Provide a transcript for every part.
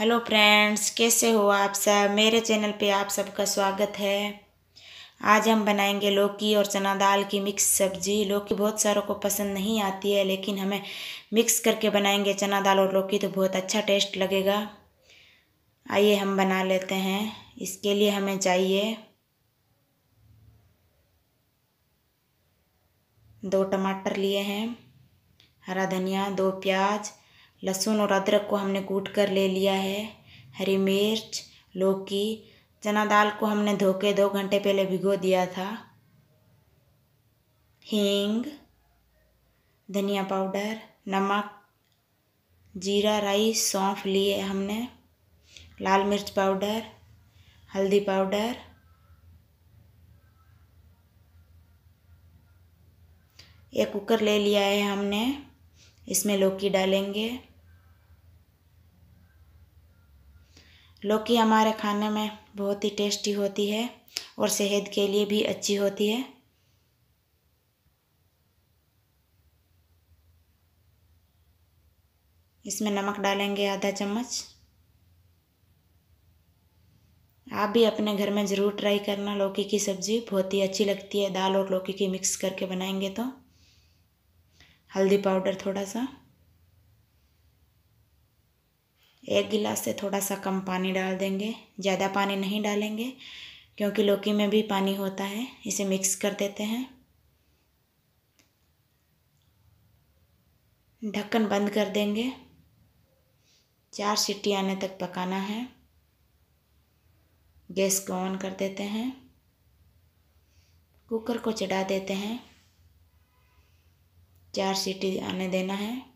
hello friends कैसे हो आप सब मेरे चैनल पे आप सबका स्वागत है आज हम बनाएंगे लौकी और चना दाल की मिक्स सब्जी लौकी बहुत सारों को पसंद नहीं आती है लेकिन हमें मिक्स करके बनाएंगे चना दाल और लौकी तो बहुत अच्छा टेस्ट लगेगा आइए हम बना लेते हैं इसके लिए हमें चाहिए दो टमाटर लिए हैं हरा धनिया दो प्याज लहसुन और अदरक को हमने कूट कर ले लिया है हरी मिर्च लौकी चना दाल को हमने धो के दो घंटे पहले भिगो दिया था हींग धनिया पाउडर नमक जीरा राइस सौंफ लिए हमने लाल मिर्च पाउडर हल्दी पाउडर ये कुकर ले लिया है हमने इसमें लौकी डालेंगे लौकी हमारे खाने में बहुत ही टेस्टी होती है और सेहत के लिए भी अच्छी होती है इसमें नमक डालेंगे आधा चम्मच आप भी अपने घर में ज़रूर ट्राई करना लौकी की सब्ज़ी बहुत ही अच्छी लगती है दाल और लौकी की मिक्स करके बनाएंगे तो हल्दी पाउडर थोड़ा सा एक गिलास से थोड़ा सा कम पानी डाल देंगे ज़्यादा पानी नहीं डालेंगे क्योंकि लौकी में भी पानी होता है इसे मिक्स कर देते हैं ढक्कन बंद कर देंगे चार सीटी आने तक पकाना है गैस को ऑन कर देते हैं कुकर को चढ़ा देते हैं चार सीटी आने देना है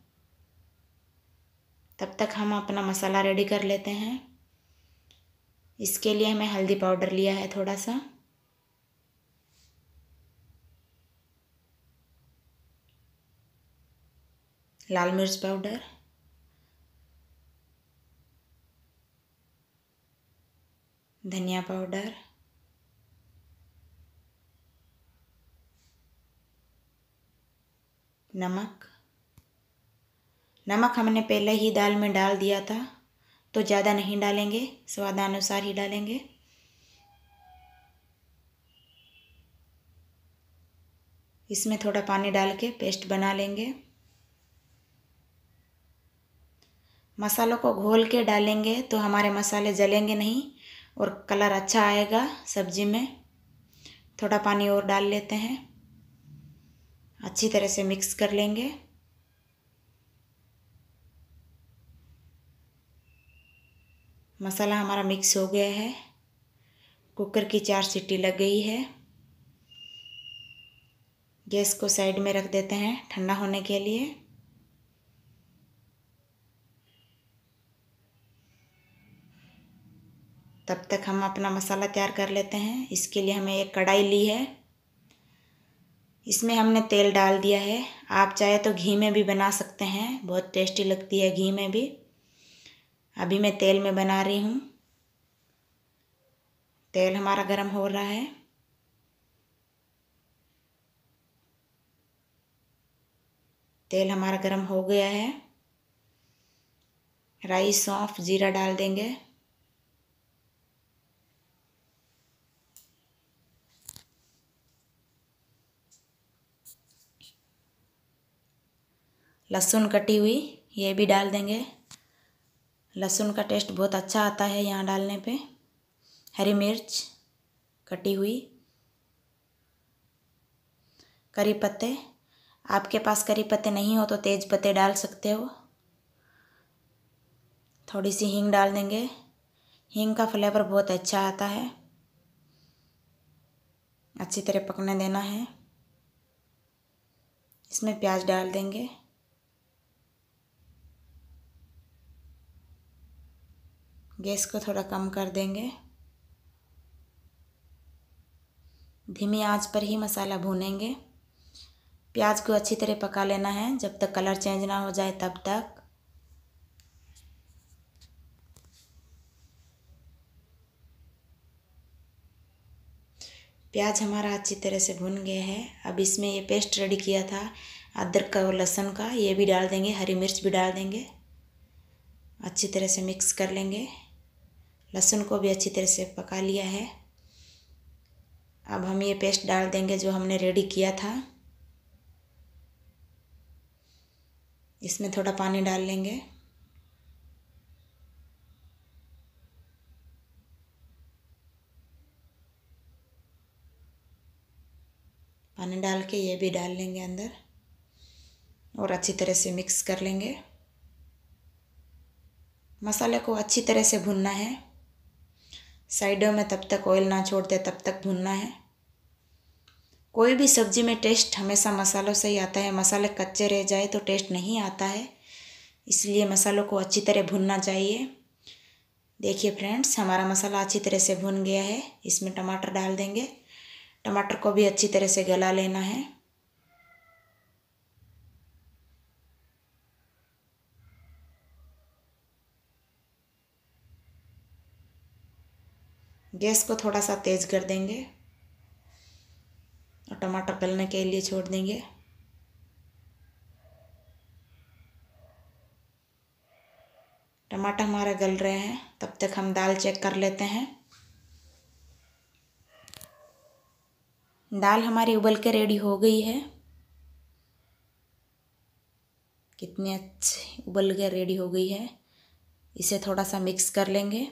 तब तक हम अपना मसाला रेडी कर लेते हैं इसके लिए हमें हल्दी पाउडर लिया है थोड़ा सा लाल मिर्च पाउडर धनिया पाउडर नमक नमक हमने पहले ही दाल में डाल दिया था तो ज़्यादा नहीं डालेंगे स्वादानुसार ही डालेंगे इसमें थोड़ा पानी डाल के पेस्ट बना लेंगे मसालों को घोल के डालेंगे तो हमारे मसाले जलेंगे नहीं और कलर अच्छा आएगा सब्जी में थोड़ा पानी और डाल लेते हैं अच्छी तरह से मिक्स कर लेंगे मसाला हमारा मिक्स हो गया है कुकर की चार सीटी लग गई है गैस को साइड में रख देते हैं ठंडा होने के लिए तब तक हम अपना मसाला तैयार कर लेते हैं इसके लिए हमें एक कढ़ाई ली है इसमें हमने तेल डाल दिया है आप चाहे तो घी में भी बना सकते हैं बहुत टेस्टी लगती है घी में भी अभी मैं तेल में बना रही हूँ तेल हमारा गर्म हो रहा है तेल हमारा गर्म हो गया है राइस सौंफ जीरा डाल देंगे लहसुन कटी हुई ये भी डाल देंगे लहसुन का टेस्ट बहुत अच्छा आता है यहाँ डालने पे हरी मिर्च कटी हुई करी पत्ते आपके पास करी पत्ते नहीं हो तो तेज पत्ते डाल सकते हो थोड़ी सी हींग डाल देंगे हींग का फ्लेवर बहुत अच्छा आता है अच्छी तरह पकने देना है इसमें प्याज डाल देंगे गैस को थोड़ा कम कर देंगे धीमी आंच पर ही मसाला भूनेंगे प्याज को अच्छी तरह पका लेना है जब तक कलर चेंज ना हो जाए तब तक प्याज हमारा अच्छी तरह से भुन गया है अब इसमें ये पेस्ट रेडी किया था अदरक का और लहसुन का ये भी डाल देंगे हरी मिर्च भी डाल देंगे अच्छी तरह से मिक्स कर लेंगे लहसुन को भी अच्छी तरह से पका लिया है अब हम ये पेस्ट डाल देंगे जो हमने रेडी किया था इसमें थोड़ा पानी डाल लेंगे पानी डाल के ये भी डाल लेंगे अंदर और अच्छी तरह से मिक्स कर लेंगे मसाले को अच्छी तरह से भुनना है साइडों में तब तक ऑयल ना छोड़ दे तब तक भूनना है कोई भी सब्जी में टेस्ट हमेशा मसालों से ही आता है मसाले कच्चे रह जाए तो टेस्ट नहीं आता है इसलिए मसालों को अच्छी तरह भूनना चाहिए देखिए फ्रेंड्स हमारा मसाला अच्छी तरह से भुन गया है इसमें टमाटर डाल देंगे टमाटर को भी अच्छी तरह से गला लेना है गैस को थोड़ा सा तेज़ कर देंगे और टमाटर गलने के लिए छोड़ देंगे टमाटर हमारे गल रहे हैं तब तक हम दाल चेक कर लेते हैं दाल हमारी उबल के रेडी हो गई है कितनी अच्छी उबल के रेडी हो गई है इसे थोड़ा सा मिक्स कर लेंगे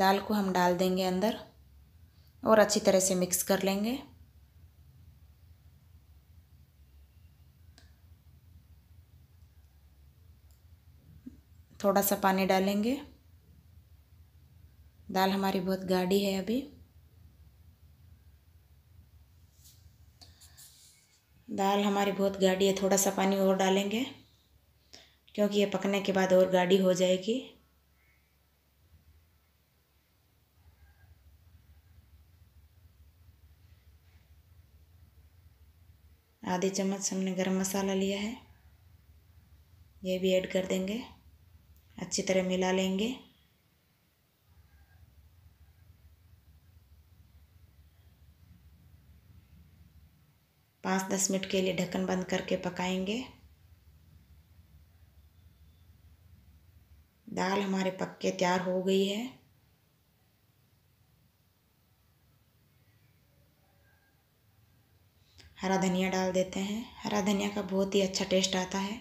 दाल को हम डाल देंगे अंदर और अच्छी तरह से मिक्स कर लेंगे थोड़ा सा पानी डालेंगे दाल हमारी बहुत गाढ़ी है अभी दाल हमारी बहुत गाढ़ी है थोड़ा सा पानी और डालेंगे क्योंकि ये पकने के बाद और गाढ़ी हो जाएगी आधे चम्मच हमने गरम मसाला लिया है ये भी ऐड कर देंगे अच्छी तरह मिला लेंगे पाँच दस मिनट के लिए ढक्कन बंद करके पकाएंगे दाल हमारे पक के तैयार हो गई है हरा धनिया डाल देते हैं हरा धनिया का बहुत ही अच्छा टेस्ट आता है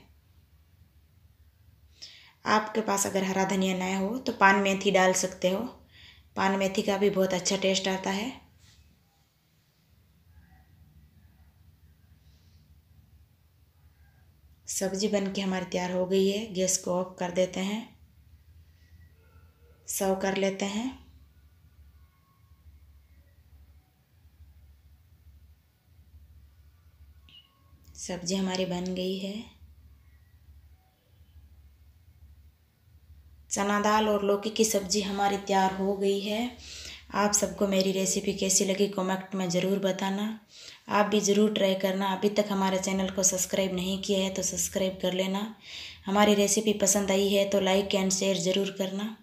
आपके पास अगर हरा धनिया ना हो तो पान मेथी डाल सकते हो पान मेथी का भी बहुत अच्छा टेस्ट आता है सब्जी बन के हमारी तैयार हो गई है गैस को ऑफ कर देते हैं सर्व कर लेते हैं सब्जी हमारी बन गई है चना दाल और लौकी की सब्ज़ी हमारी तैयार हो गई है आप सबको मेरी रेसिपी कैसी लगी कमेंट में ज़रूर बताना आप भी ज़रूर ट्राई करना अभी तक हमारे चैनल को सब्सक्राइब नहीं किया है तो सब्सक्राइब कर लेना हमारी रेसिपी पसंद आई है तो लाइक एंड शेयर ज़रूर करना